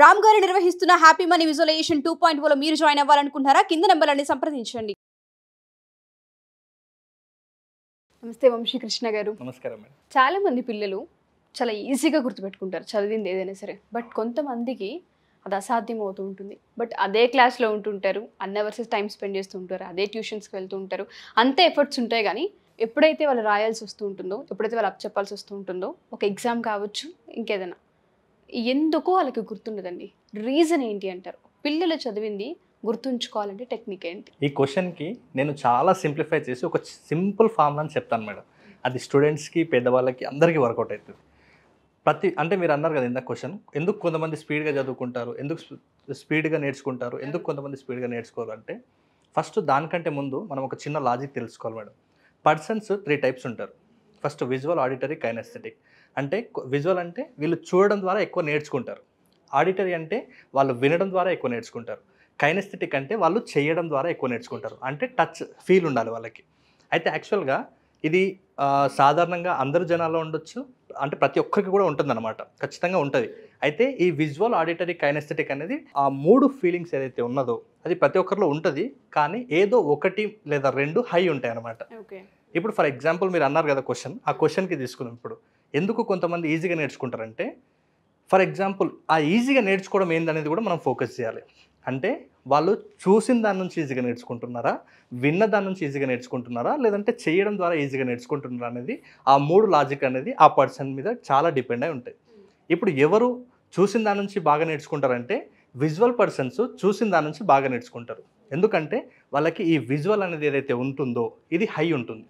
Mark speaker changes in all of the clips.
Speaker 1: రామ్ గారు నిర్వహిస్తున్న happy money visualisation two point ఓలో మీరు జాయిన్ అవ్వాలనుకుంటున్నారా కింద నెంబర్లని సంప్రదించండి నమస్తే వంశీకృష్ణ గారు నమస్కారం చాలా మంది పిల్లలు చాలా ఈజీగా గుర్తుపెట్టుకుంటారు చదివింది ఏదైనా సరే బట్ కొంతమందికి అది అసాధ్యం అవుతూ ఉంటుంది బట్ అదే క్లాస్లో ఉంటుంటారు అన్ని అవర్స్ టైం స్పెండ్ చేస్తూ ఉంటారు అదే ట్యూషన్స్కి వెళ్తూ ఉంటారు అంత ఎఫర్ట్స్ ఉంటాయి కానీ ఎప్పుడైతే వాళ్ళు రాయాల్సి వస్తూ ఉంటుందో ఎప్పుడైతే వాళ్ళు అప్ చెప్పాల్సి వస్తూ ఉంటుందో ఒక ఎగ్జామ్ కావచ్చు ఇంకేదైనా ఎందుకు వాళ్ళకి గుర్తుండదండి రీజన్ ఏంటి అంటారు పిల్లలు చదివింది గుర్తుంచుకోవాలంటే టెక్నిక్ ఏంటి
Speaker 2: ఈ క్వశ్చన్కి నేను చాలా సింప్లిఫై చేసి ఒక సింపుల్ అని చెప్తాను మేడం అది స్టూడెంట్స్కి పెద్దవాళ్ళకి అందరికీ వర్కౌట్ అవుతుంది ప్రతి అంటే మీరు అన్నారు కదా ఇంత క్వశ్చన్ ఎందుకు కొంతమంది స్పీడ్గా చదువుకుంటారు ఎందుకు స్పీడ్గా నేర్చుకుంటారు ఎందుకు కొంతమంది స్పీడ్గా నేర్చుకోరు అంటే ఫస్ట్ దానికంటే ముందు మనం ఒక చిన్న లాజిక్ తెలుసుకోవాలి మేడం పర్సన్స్ త్రీ టైప్స్ ఉంటారు ఫస్ట్ విజువల్ ఆడిటరీ కైనస్థెటిక్ అంటే విజువల్ అంటే వీళ్ళు చూడడం ద్వారా ఎక్కువ నేర్చుకుంటారు ఆడిటరీ అంటే వాళ్ళు వినడం ద్వారా ఎక్కువ నేర్చుకుంటారు కైనస్థెటిక్ అంటే వాళ్ళు చేయడం ద్వారా ఎక్కువ నేర్చుకుంటారు అంటే టచ్ ఫీల్ ఉండాలి వాళ్ళకి అయితే యాక్చువల్గా ఇది సాధారణంగా అందరు జనాల్లో ఉండొచ్చు అంటే ప్రతి ఒక్కరికి కూడా అనమాట ఖచ్చితంగా ఉంటుంది అయితే ఈ విజువల్ ఆడిటరీ కైనస్థెటిక్ అనేది ఆ మూడు ఫీలింగ్స్ ఏదైతే ఉన్నదో అది ప్రతి ఒక్కరిలో ఉంటుంది కానీ ఏదో ఒకటి లేదా రెండు హై ఉంటాయి అనమాట ఇప్పుడు ఫర్ ఎగ్జాంపుల్ మీరు అన్నారు కదా క్వశ్చన్ ఆ క్వశ్చన్కి తీసుకున్నాం ఇప్పుడు ఎందుకు కొంతమంది ఈజీగా నేర్చుకుంటారంటే ఫర్ ఎగ్జాంపుల్ ఆ ఈజీగా నేర్చుకోవడం ఏందనేది కూడా మనం ఫోకస్ చేయాలి అంటే వాళ్ళు చూసిన దాని నుంచి ఈజీగా నేర్చుకుంటున్నారా విన్న దాని నుంచి ఈజీగా నేర్చుకుంటున్నారా లేదంటే చేయడం ద్వారా ఈజీగా నేర్చుకుంటున్నారా అనేది ఆ మూడు లాజిక్ అనేది ఆ పర్సన్ మీద చాలా డిపెండ్ అయి ఉంటాయి ఇప్పుడు ఎవరు చూసిన దాని నుంచి బాగా నేర్చుకుంటారంటే విజువల్ పర్సన్స్ చూసిన దాని నుంచి బాగా నేర్చుకుంటారు ఎందుకంటే వాళ్ళకి ఈ విజువల్ అనేది ఏదైతే ఉంటుందో ఇది హై ఉంటుంది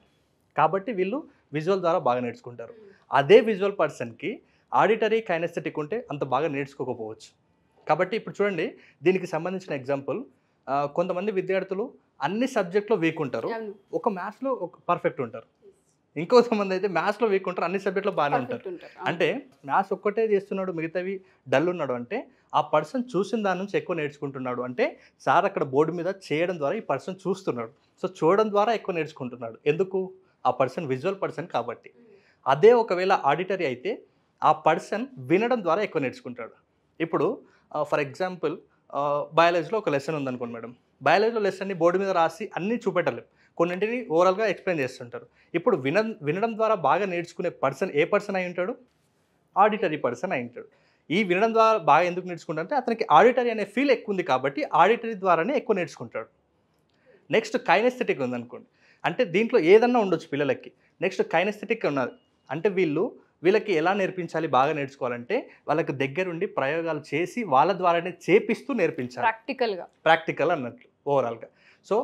Speaker 2: కాబట్టి వీళ్ళు విజువల్ ద్వారా బాగా నేర్చుకుంటారు అదే విజువల్ పర్సన్కి ఆడిటరీ కైనస్థెటిక్ ఉంటే అంత బాగా నేర్చుకోకపోవచ్చు కాబట్టి ఇప్పుడు చూడండి దీనికి సంబంధించిన ఎగ్జాంపుల్ కొంతమంది విద్యార్థులు అన్ని సబ్జెక్ట్లో వీక్ ఉంటారు ఒక మ్యాథ్స్లో ఒక పర్ఫెక్ట్ ఉంటారు ఇంకొంతమంది అయితే మ్యాథ్స్లో వీక్ ఉంటారు అన్ని సబ్జెక్ట్లో బాగానే ఉంటారు అంటే మ్యాథ్స్ ఒక్కటే చేస్తున్నాడు మిగతావి డల్ ఉన్నాడు అంటే ఆ పర్సన్ చూసిన దాని నుంచి ఎక్కువ నేర్చుకుంటున్నాడు అంటే సార్ అక్కడ బోర్డు మీద చేయడం ద్వారా ఈ పర్సన్ చూస్తున్నాడు సో చూడడం ద్వారా ఎక్కువ నేర్చుకుంటున్నాడు ఎందుకు ఆ పర్సన్ విజువల్ పర్సన్ కాబట్టి అదే ఒకవేళ ఆడిటరీ అయితే ఆ పర్సన్ వినడం ద్వారా ఎక్కువ నేర్చుకుంటాడు ఇప్పుడు ఫర్ ఎగ్జాంపుల్ బయాలజీలో ఒక లెసన్ ఉందనుకోండి మేడం బయాలజీలో లెసన్ని బోర్డు మీద రాసి అన్నీ చూపెట్టలేం కొన్నింటిని ఓవరాల్గా ఎక్స్ప్లెయిన్ చేస్తుంటారు ఇప్పుడు విన వినడం ద్వారా బాగా నేర్చుకునే పర్సన్ ఏ పర్సన్ అయి ఉంటాడు ఆడిటరీ పర్సన్ అయి ఉంటాడు ఈ వినడం ద్వారా బాగా ఎందుకు అంటే అతనికి ఆడిటరీ అనే ఫీల్ ఎక్కువ ఉంది కాబట్టి ఆడిటరీ ద్వారానే ఎక్కువ నేర్చుకుంటాడు నెక్స్ట్ కైనెస్థెటిక్ ఉందనుకోండి అంటే దీంట్లో ఏదన్నా ఉండొచ్చు పిల్లలకి నెక్స్ట్ కైనస్థెటిక్ ఉన్నది అంటే వీళ్ళు వీళ్ళకి ఎలా నేర్పించాలి బాగా నేర్చుకోవాలంటే వాళ్ళకి దగ్గరుండి ప్రయోగాలు చేసి వాళ్ళ ద్వారానే చేపిస్తూ నేర్పించాలి ప్రాక్టికల్గా ప్రాక్టికల్ అన్నట్లు ఓవరాల్గా సో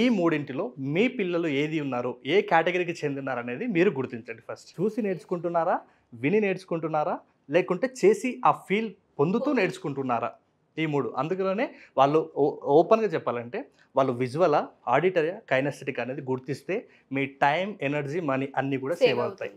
Speaker 2: ఈ మూడింటిలో మీ పిల్లలు ఏది ఉన్నారు ఏ కేటగిరీకి చెందినారు అనేది మీరు గుర్తించండి ఫస్ట్ చూసి నేర్చుకుంటున్నారా విని నేర్చుకుంటున్నారా లేకుంటే చేసి ఆ ఫీల్ పొందుతూ నేర్చుకుంటున్నారా ఈ మూడు అందుకనే వాళ్ళు ఓపెన్గా చెప్పాలంటే వాళ్ళు విజువల్ ఆడిటర్ కైనస్టిక్ అనేది గుర్తిస్తే మీ టైం ఎనర్జీ మనీ అన్నీ కూడా సేవ్ అవుతాయి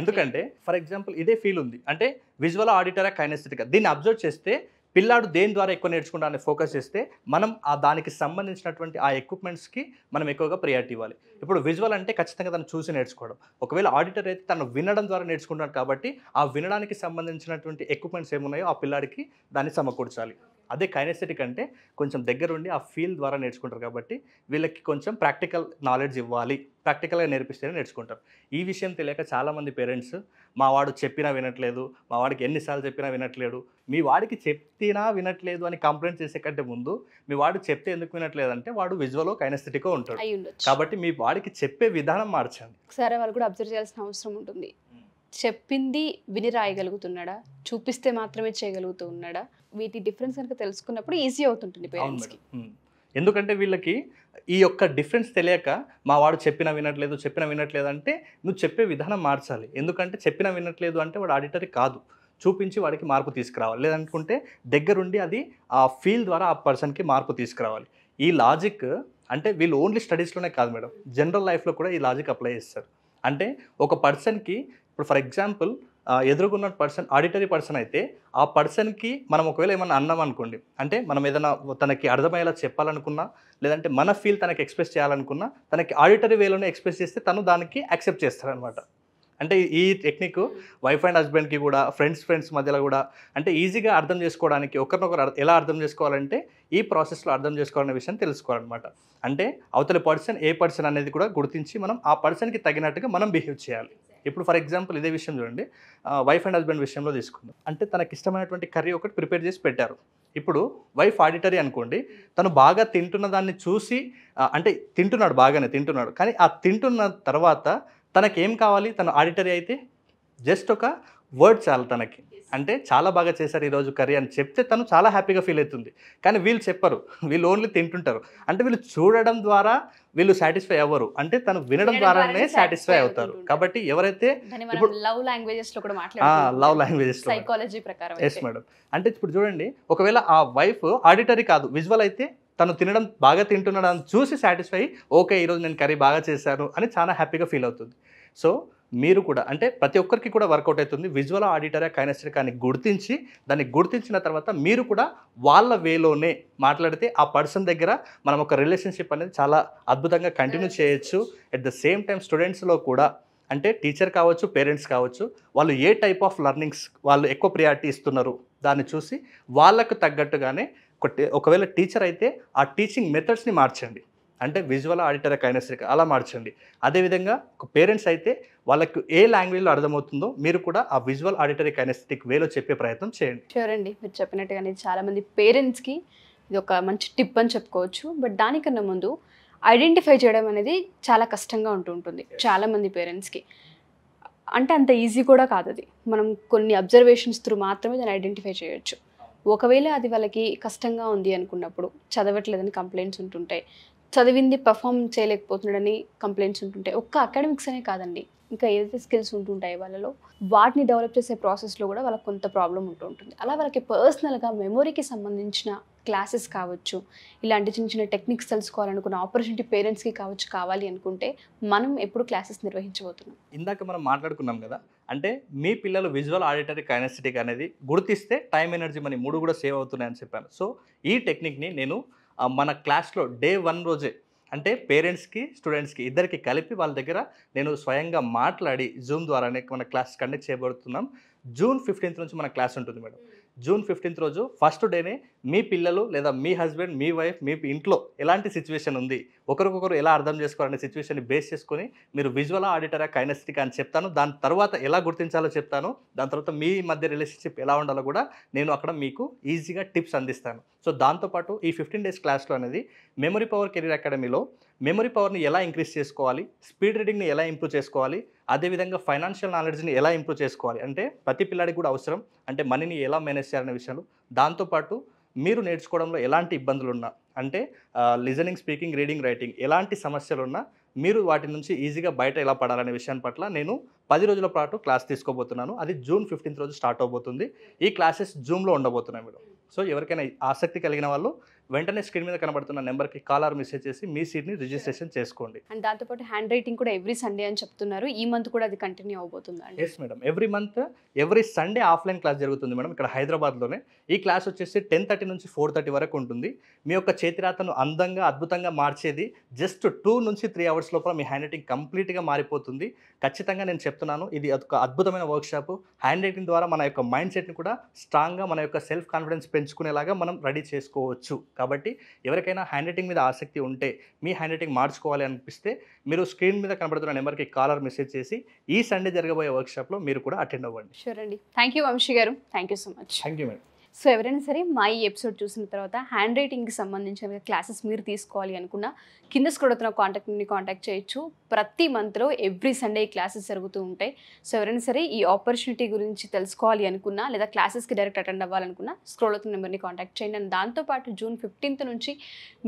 Speaker 2: ఎందుకంటే ఫర్ ఎగ్జాంపుల్ ఇదే ఫీల్ ఉంది అంటే విజువల్ ఆడిటర్ కైనస్టిక్ దీన్ని అబ్జర్వ్ చేస్తే పిల్లాడు దేని ద్వారా ఎక్కువ నేర్చుకుంటా ఫోకస్ చేస్తే మనం ఆ దానికి సంబంధించినటువంటి ఆ ఎక్విప్మెంట్స్కి మనం ఎక్కువగా ప్రియారిటీ ఇవ్వాలి ఇప్పుడు విజువల్ అంటే ఖచ్చితంగా తను చూసి నేర్చుకోవడం ఒకవేళ ఆడిటర్ అయితే తను వినడం ద్వారా నేర్చుకుంటాడు కాబట్టి ఆ వినడానికి సంబంధించినటువంటి ఎక్విప్మెంట్స్ ఏమున్నాయో ఆ పిల్లాడికి దాన్ని సమకూర్చాలి అదే కైనెస్థెటిక్ అంటే కొంచెం దగ్గరుండి ఆ ఫీల్ ద్వారా నేర్చుకుంటారు కాబట్టి వీళ్ళకి కొంచెం ప్రాక్టికల్ నాలెడ్జ్ ఇవ్వాలి ప్రాక్టికల్గా నేర్పిస్తేనే నేర్చుకుంటారు ఈ విషయం తెలియక చాలామంది పేరెంట్స్ మా వాడు చెప్పినా వినట్లేదు మా వాడికి ఎన్నిసార్లు చెప్పినా వినట్లేదు మీ వాడికి చెప్తినా వినట్లేదు అని కంప్లైంట్ చేసే కంటే ముందు మీ వాడు చెప్తే ఎందుకు వినట్లేదు అంటే వాడు విజువలో కైనస్థెటికో ఉంటాడు కాబట్టి మీ వాడికి చెప్పే విధానం మార్చండి
Speaker 1: ఒకసారి వాళ్ళు కూడా అబ్జర్వ్ చేయాల్సిన అవసరం ఉంటుంది చెప్పింది విని రాయగలుగుతున్నాడా చూపిస్తే మాత్రమే చేయగలుగుతూ ఉన్నాడా వీటి డిఫరెన్స్ కనుక తెలుసుకున్నప్పుడు ఈజీ అవుతుంటుంది పేరెంట్స్కి
Speaker 2: ఎందుకంటే వీళ్ళకి ఈ యొక్క డిఫరెన్స్ తెలియక మా వాడు చెప్పినా వినట్లేదు చెప్పిన వినట్లేదు అంటే నువ్వు చెప్పే విధానం మార్చాలి ఎందుకంటే చెప్పిన వినట్లేదు అంటే వాడు ఆడిటరీ కాదు చూపించి వాడికి మార్పు తీసుకురావాలి లేదనుకుంటే దగ్గరుండి అది ఆ ఫీల్ ద్వారా ఆ పర్సన్కి మార్పు తీసుకురావాలి ఈ లాజిక్ అంటే వీళ్ళు ఓన్లీ స్టడీస్లోనే కాదు మేడం జనరల్ లైఫ్లో కూడా ఈ లాజిక్ అప్లై చేస్తారు అంటే ఒక పర్సన్కి ఇప్పుడు ఫర్ ఎగ్జాంపుల్ ఎదురుగున్న పర్సన్ ఆడిటరీ పర్సన్ అయితే ఆ పర్సన్కి మనం ఒకవేళ ఏమన్నా అన్నాం అనుకోండి అంటే మనం ఏదైనా తనకి అర్థమయ్యేలా చెప్పాలనుకున్నా లేదంటే మన ఫీల్ తనకి ఎక్స్ప్రెస్ చేయాలనుకున్నా తనకి ఆడిటరీ వేలోనే ఎక్స్ప్రెస్ చేస్తే తను దానికి యాక్సెప్ట్ చేస్తారనమాట అంటే ఈ టెక్నిక్ వైఫ్ అండ్ హస్బెండ్కి కూడా ఫ్రెండ్స్ ఫ్రెండ్స్ మధ్యలో కూడా అంటే ఈజీగా అర్థం చేసుకోవడానికి ఒకరినొకరు ఎలా అర్థం చేసుకోవాలంటే ఈ ప్రాసెస్లో అర్థం చేసుకోవాలనే విషయం తెలుసుకోవాలన్నమాట అంటే అవతల పర్సన్ ఏ పర్సన్ అనేది కూడా గుర్తించి మనం ఆ పర్సన్కి తగినట్టుగా మనం బిహేవ్ చేయాలి ఇప్పుడు ఫర్ ఎగ్జాంపుల్ ఇదే విషయం చూడండి వైఫ్ అండ్ హస్బెండ్ విషయంలో తీసుకుందాం అంటే తనకి ఇష్టమైనటువంటి కర్రీ ఒకటి ప్రిపేర్ చేసి పెట్టారు ఇప్పుడు వైఫ్ ఆడిటరీ అనుకోండి తను బాగా తింటున్న దాన్ని చూసి అంటే తింటున్నాడు బాగానే తింటున్నాడు కానీ ఆ తింటున్న తర్వాత తనకేం కావాలి తను ఆడిటరీ అయితే జస్ట్ ఒక వర్డ్ చాలా తనకి అంటే చాలా బాగా చేశారు ఈరోజు కర్రీ అని చెప్తే తను చాలా హ్యాపీగా ఫీల్ అవుతుంది కానీ వీళ్ళు చెప్పరు వీళ్ళు ఓన్లీ తింటుంటారు అంటే వీళ్ళు చూడడం ద్వారా వీళ్ళు సాటిస్ఫై అవ్వరు అంటే తను వినడం ద్వారానే సాటిస్ఫై అవుతారు కాబట్టి ఎవరైతే ఇప్పుడు
Speaker 1: లవ్ లాంగ్వేజెస్ ఎస్ మేడం
Speaker 2: అంటే ఇప్పుడు చూడండి ఒకవేళ ఆ వైఫ్ ఆడిటరీ కాదు విజువల్ అయితే తను తినడం బాగా తింటున్నాడు అని చూసి సాటిస్ఫై ఓకే ఈరోజు నేను కర్రీ బాగా చేశాను అని చాలా హ్యాపీగా ఫీల్ అవుతుంది సో మీరు కూడా అంటే ప్రతి ఒక్కరికి కూడా వర్కౌట్ అవుతుంది విజువల్ ఆడిటరే కైనస్టిక్ కానీ గుర్తించి దాన్ని గుర్తించిన తర్వాత మీరు కూడా వాళ్ళ వేలోనే మాట్లాడితే ఆ పర్సన్ దగ్గర మనం ఒక రిలేషన్షిప్ అనేది చాలా అద్భుతంగా కంటిన్యూ చేయొచ్చు అట్ ద సేమ్ టైం స్టూడెంట్స్లో కూడా అంటే టీచర్ కావచ్చు పేరెంట్స్ కావచ్చు వాళ్ళు ఏ టైప్ ఆఫ్ లర్నింగ్స్ వాళ్ళు ఎక్కువ ప్రియారిటీ ఇస్తున్నారు దాన్ని చూసి వాళ్ళకు తగ్గట్టుగానే ఒకవేళ టీచర్ అయితే ఆ టీచింగ్ మెథడ్స్ని మార్చండి అంటే విజువల్ ఆడిటర్ కైనస్రిక్ అలా మార్చండి అదేవిధంగా పేరెంట్స్ అయితే వాళ్ళకు ఏ లాంగ్వేజ్లో అర్థమవుతుందో మీరు కూడా ఆ విజువల్ ఆడిటరీ కైనస్టిక్ వేలో చెప్పే ప్రయత్నం చేయండి
Speaker 1: షూర్ అండి మీరు చెప్పినట్టుగానే చాలామంది పేరెంట్స్కి ఇది ఒక మంచి టిప్ అని చెప్పుకోవచ్చు బట్ దానికన్నా ముందు ఐడెంటిఫై చేయడం అనేది చాలా కష్టంగా ఉంటూ ఉంటుంది చాలామంది పేరెంట్స్కి అంటే అంత ఈజీ కూడా కాదు అది మనం కొన్ని అబ్జర్వేషన్స్ త్రూ మాత్రమే దాన్ని ఐడెంటిఫై చేయొచ్చు ఒకవేళ అది వాళ్ళకి కష్టంగా ఉంది అనుకున్నప్పుడు చదవట్లేదని కంప్లైంట్స్ ఉంటుంటాయి చదివింది పర్ఫామ్ చేయలేకపోతున్నాడని కంప్లైంట్స్ ఉంటుంటాయి ఒక్క అకాడమిక్స్ అనే కాదండి ఇంకా ఏదైతే స్కిల్స్ ఉంటుంటాయి వాళ్ళలో వాటిని డెవలప్ చేసే ప్రాసెస్లో కూడా వాళ్ళకి కొంత ప్రాబ్లం ఉంటూ ఉంటుంది అలా వాళ్ళకి పర్సనల్గా మెమొరీకి సంబంధించిన క్లాసెస్ కావచ్చు ఇలాంటి చిన్న చిన్న టెక్నిక్స్ తెలుసుకోవాలనుకున్న ఆపర్చునిటీ పేరెంట్స్కి కావచ్చు కావాలి అనుకుంటే మనం ఎప్పుడు క్లాసెస్ నిర్వహించబోతున్నాం
Speaker 2: ఇందాక మనం మాట్లాడుకున్నాం కదా అంటే మీ పిల్లలు విజువల్ ఆడిటరీ కైనెస్థెటిక్ అనేది గుర్తిస్తే టైం ఎనర్జీ మనీ మూడు కూడా సేవ్ అవుతున్నాయని చెప్పాను సో ఈ టెక్నిక్ని నేను మన క్లాస్లో డే వన్ రోజే అంటే పేరెంట్స్కి స్టూడెంట్స్కి ఇద్దరికి కలిపి వాళ్ళ దగ్గర నేను స్వయంగా మాట్లాడి జూమ్ ద్వారానే మన క్లాస్ కండక్ట్ చేయబడుతున్నాం జూన్ ఫిఫ్టీన్త్ నుంచి మన క్లాస్ ఉంటుంది మేడం జూన్ ఫిఫ్టీన్త్ రోజు ఫస్ట్ డేనే మీ పిల్లలు లేదా మీ హస్బెండ్ మీ వైఫ్ మీ ఇంట్లో ఎలాంటి సిచ్యువేషన్ ఉంది ఒకరికొకరు ఎలా అర్థం చేసుకోవాలనే సిచ్యువేషన్ని బేస్ చేసుకుని మీరు విజువల్ ఆడిటర్ కైనస్టిక్ అని చెప్తాను దాని తర్వాత ఎలా గుర్తించాలో చెప్తాను దాని తర్వాత మీ మధ్య రిలేషన్షిప్ ఎలా ఉండాలో కూడా నేను అక్కడ మీకు ఈజీగా టిప్స్ అందిస్తాను సో దాంతోపాటు ఈ ఫిఫ్టీన్ డేస్ క్లాస్లో అనేది మెమరీ పవర్ కెరీర్ అకాడమీలో మెమరీ పవర్ని ఎలా ఇంక్రీజ్ చేసుకోవాలి స్పీడ్ రీడింగ్ని ఎలా ఇంప్రూవ్ చేసుకోవాలి అదేవిధంగా ఫైనాన్షియల్ నాలెడ్జ్ని ఎలా ఇంప్రూవ్ చేసుకోవాలి అంటే ప్రతి పిల్లాడికి కూడా అవసరం అంటే మనీని ఎలా మేనేజ్ చేయాలనే విషయంలో దాంతోపాటు మీరు నేర్చుకోవడంలో ఎలాంటి ఇబ్బందులు ఉన్నా అంటే లిజనింగ్ స్పీకింగ్ రీడింగ్ రైటింగ్ ఎలాంటి సమస్యలు ఉన్నా మీరు వాటి నుంచి ఈజీగా బయట ఎలా పడాలనే విషయాన్ని పట్ల నేను పది రోజుల పాటు క్లాస్ తీసుకోబోతున్నాను అది జూన్ ఫిఫ్టీన్త్ రోజు స్టార్ట్ అవబోతుంది ఈ క్లాసెస్ జూమ్లో ఉండబోతున్నాయి మీరు సో ఎవరికైనా ఆసక్తి కలిగిన వాళ్ళు వెంటనే స్క్రీన్ మీద కనబడుతున్న నెంబర్కి కాల్ ఆర్ మెసేజ్ చేసి మీ సీట్ని రిజిస్ట్రేషన్ చేసుకోండి
Speaker 1: అండ్ దాంతోపాటు హ్యాండ్ రైటింగ్ కూడా ఎవ్రీ సండే అని చెప్తున్నారు ఈ మంత్ కూడా అది కంటిన్యూ అవబోతుంది
Speaker 2: yes madam every month every Sunday offline class జరుగుతుంది మేడం ఇక్కడ హైదరాబాద్లోనే ఈ క్లాస్ వచ్చేసి టెన్ థర్టీ నుంచి ఫోర్ థర్టీ వరకు ఉంటుంది మీ యొక్క చేతిరాతను అందంగా అద్భుతంగా మార్చేది జస్ట్ టూ నుంచి త్రీ అవర్స్ లోపల మీ హ్యాండ్ రైటింగ్ కంప్లీట్గా మారిపోతుంది ఖచ్చితంగా నేను చెప్తున్నాను ఇది ఒక అద్భుతమైన వర్క్షాప్ హ్యాండ్ రైటింగ్ ద్వారా మన యొక్క మైండ్ సెట్ని కూడా స్ట్రాంగ్గా మన యొక్క సెల్ఫ్ కాన్ఫిడెన్స్ పెంచుకునేలాగా మనం రెడీ చేసుకోవచ్చు కాబట్టి ఎవరికైనా హ్యాండ్ రైటింగ్ మీద ఆసక్తి ఉంటే మీ హ్యాండ్ రైటింగ్ మార్చుకోవాలి అనిపిస్తే మీరు స్క్రీన్ మీద కనబడుతున్న నెంబర్కి కాలర్ మెసేజ్ చేసి ఈ సండే జరగబోయే వర్క్షాప్లో మీరు కూడా అటెండ్ అవ్వండి
Speaker 1: షూర్ అండి thank you Vamshi garu thank you so much thank you madam so ఎవరైనా సరే మా ఈ ఎపిసోడ్ చూసిన తర్వాత హ్యాండ్ రైటింగ్కి సంబంధించిన క్లాసెస్ మీరు తీసుకోవాలి అనుకున్నా కింద స్కూడవుతున్న కాంటాక్ట్ని కాంటాక్ట్ చేయొచ్చు ప్రతి మంత్లో ఎవ్రీ సండే ఈ క్లాసెస్ జరుగుతూ ఉంటాయి సో ఎవరైనా సరే ఈ ఆపర్చునిటీ గురించి తెలుసుకోవాలి అనుకున్నా లేదా క్లాసెస్కి డైరెక్ట్ అటెండ్ అవ్వాలనుకున్నా స్క్రోల్ అవుతున్న నెంబర్ని కాంటాక్ట్ చేయండి అండ్ దాంతోపాటు జూన్ ఫిఫ్టీన్త్ నుంచి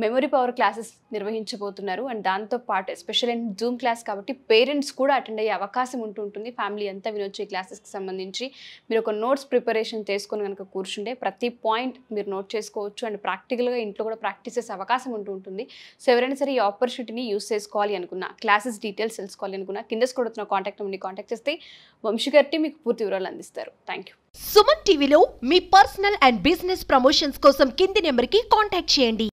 Speaker 1: మెమరీ పవర్ క్లాసెస్ నిర్వహించబోతున్నారు అండ్ దాంతోపాటు ఎస్పెషల్ అండ్ జూమ్ క్లాస్ కాబట్టి పేరెంట్స్ కూడా అటెండ్ అయ్యే అవకాశం ఉంటుంటుంది ఫ్యామిలీ అంతా వినొచ్చే క్లాసెస్కి సంబంధించి మీరు ఒక నోట్స్ ప్రిపరేషన్ చేసుకొని కనుక కూర్చుంటే ఉంటుంది ప్రతి పాయింట్ మీరు నోట్ చేసుకోవచ్చు అండ్ ప్రాక్టికల్గా ఇంట్లో కూడా ప్రాక్టీస్ చేసే అవకాశం ఉంటూ ఉంటుంది సో ఎవరైనా సరే ఈ ఆపర్చునిటీని యూస్ చేసుకోవాలి అనుకున్నా క్లాసెస్ డీటెయిల్స్ తెలుసుకోవాలి అనుకున్నా కింద కొడుతున్న కాంటాక్ట్ నుండి కాంటాక్ట్ చేస్తే వంశీగారి మీకు పూర్తి వివరాలు అందిస్తారు థ్యాంక్ యూ సుమన్ టీవీలో మీ పర్సనల్ అండ్ బిజినెస్ ప్రమోషన్స్ కోసం కింది నెంబర్కి కాంటాక్ట్ చేయండి